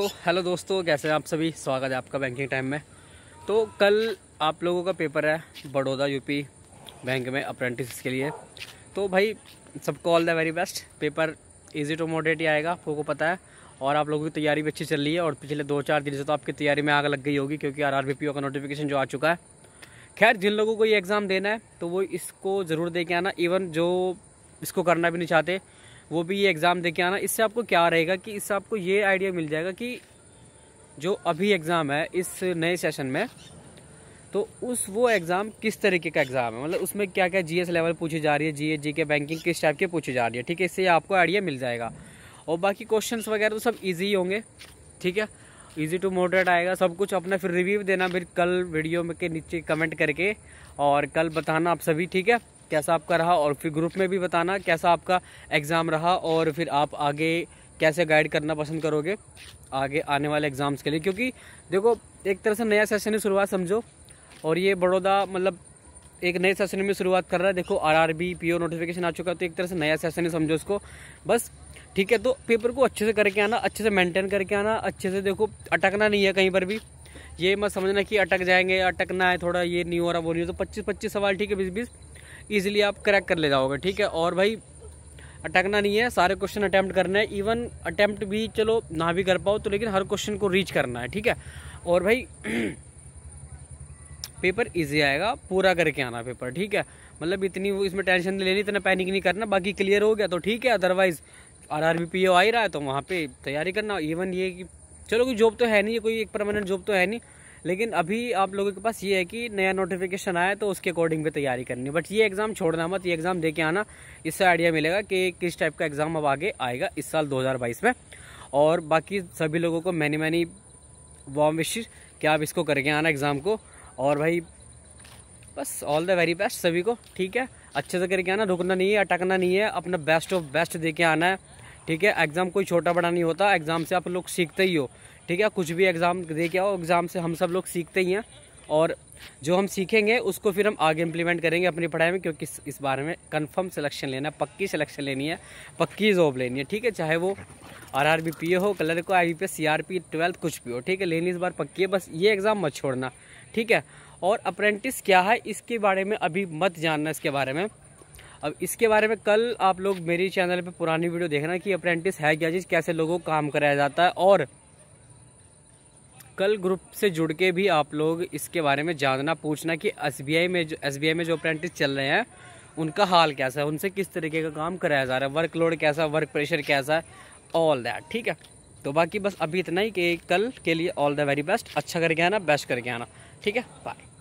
तो हेलो दोस्तों कैसे हैं आप सभी स्वागत है आपका बैंकिंग टाइम में तो कल आप लोगों का पेपर है बड़ौदा यूपी बैंक में अप्रेंटिस के लिए तो भाई सबको all the very best paper easy to moderate ही आएगा आपको पता है और आप लोगों की तैयारी भी अच्छी चल रही है और पिछले दो चार दिन से तो आपकी तैयारी में आग लग गई होगी क्योंकि आर आर का नोटिफिकेशन जो आ चुका है खैर जिन लोगों को ये एग्ज़ाम देना है तो वो इसको ज़रूर दे के आना इवन जो इसको करना भी नहीं चाहते वो भी ये एग्ज़ाम दे के आना इससे आपको क्या रहेगा कि इससे आपको ये आइडिया मिल जाएगा कि जो अभी एग्ज़ाम है इस नए सेशन में तो उस वो एग्ज़ाम किस तरीके का एग्ज़ाम है मतलब उसमें क्या क्या जीएस लेवल पूछी जा रही है जीएस जी के बैंकिंग किस टाइप के पूछी जा रही है ठीक है इससे आपको आइडिया मिल जाएगा और बाकी क्वेश्चन वगैरह तो सब ईजी होंगे ठीक है ईजी टू मोटरेट आएगा सब कुछ अपना फिर रिव्यू देना फिर कल वीडियो में के नीचे कमेंट करके और कल बताना आप सभी ठीक है कैसा आपका रहा और फिर ग्रुप में भी बताना कैसा आपका एग्ज़ाम रहा और फिर आप आगे कैसे गाइड करना पसंद करोगे आगे आने वाले एग्ज़ाम्स के लिए क्योंकि देखो एक तरह से नया सेशन की शुरुआत समझो और ये बड़ौदा मतलब एक नए सेशन में शुरुआत कर रहा है देखो R R B P O notification आ चुका है तो एक तरह से नया सेशन ही समझो उसको बस ठीक है तो पेपर को अच्छे से करके आना अच्छे से मेंटेन करके आना अच्छे से देखो अटकना नहीं है कहीं पर भी ये मत समझना कि अटक जाएंगे अटकना है थोड़ा ये नहीं हो रहा वो नहीं हो तो पच्चीस पच्चीस सवाल ठीक है बीस बीस ईजिली आप क्रैक कर ले जाओगे ठीक है और भाई अटकना नहीं है सारे क्वेश्चन अटैम्प्ट करना है इवन अटैम्प्ट भी चलो ना भी कर पाओ तो लेकिन हर क्वेश्चन को रीच करना है ठीक है और भाई पेपर इजी आएगा पूरा करके आना पेपर ठीक है मतलब इतनी वो इसमें टेंशन नहीं लेनी इतना पैनिक नहीं करना बाकी क्लियर हो गया तो ठीक है otherwise R R B P आ ही रहा है तो वहाँ पे तैयारी करना इवन ये कि चलो कोई जॉब तो है नहीं कोई एक परमानेंट जॉब तो है नहीं लेकिन अभी आप लोगों के पास ये है कि नया नोटिफिकेशन आया तो उसके अकॉर्डिंग भी तैयारी करनी है बट ये एग्ज़ाम छोड़ना मत ये एग्ज़ाम दे के आना इससे आइडिया मिलेगा कि किस टाइप का एग्ज़ाम अब आगे आएगा इस साल 2022 में और बाकी सभी लोगों को मैनी मैनी वॉम विश कि आप इसको करके आना एग्ज़ाम को और भाई बस ऑल द वेरी बेस्ट सभी को ठीक है अच्छे से करके आना रुकना नहीं है अटकना नहीं है अपना बेस्ट ऑफ बेस्ट दे के आना है ठीक है एग्ज़ाम कोई छोटा बड़ा नहीं होता एग्ज़ाम से आप लोग सीखते ही हो ठीक है कुछ भी एग्ज़ाम दे के आओ एग्ज़ाम से हम सब लोग सीखते ही हैं और जो हम सीखेंगे उसको फिर हम आगे इम्प्लीमेंट करेंगे अपनी पढ़ाई में क्योंकि इस बारे में कंफर्म सिलेक्शन लेना है पक्की सिलेक्शन लेनी है पक्की जॉब लेनी है ठीक है चाहे वो आर आर बी पी हो कलर को I P C R P twelfth कुछ भी हो ठीक है लेनी इस बार पक्की है बस ये एग्ज़ाम मत छोड़ना ठीक है और अप्रेंटिस क्या है इसके बारे में अभी मत जानना इसके बारे में अब इसके बारे में कल आप लोग मेरी चैनल पे पुरानी वीडियो देखना कि अप्रेंटिस है क्या चीज़ कैसे लोगों को काम कराया जाता है और कल ग्रुप से जुड़ के भी आप लोग इसके बारे में जानना पूछना कि एस में जो एस में जो अप्रेंटिस चल रहे हैं उनका हाल कैसा है उनसे किस तरीके का काम कराया जा रहा है वर्कलोड कैसा वर्क प्रेशर कैसा है ऑल दैट ठीक है तो बाकी बस अभी इतना ही कि कल के लिए ऑल द वेरी बेस्ट अच्छा करके आना बेस्ट करके आना ठीक है बाय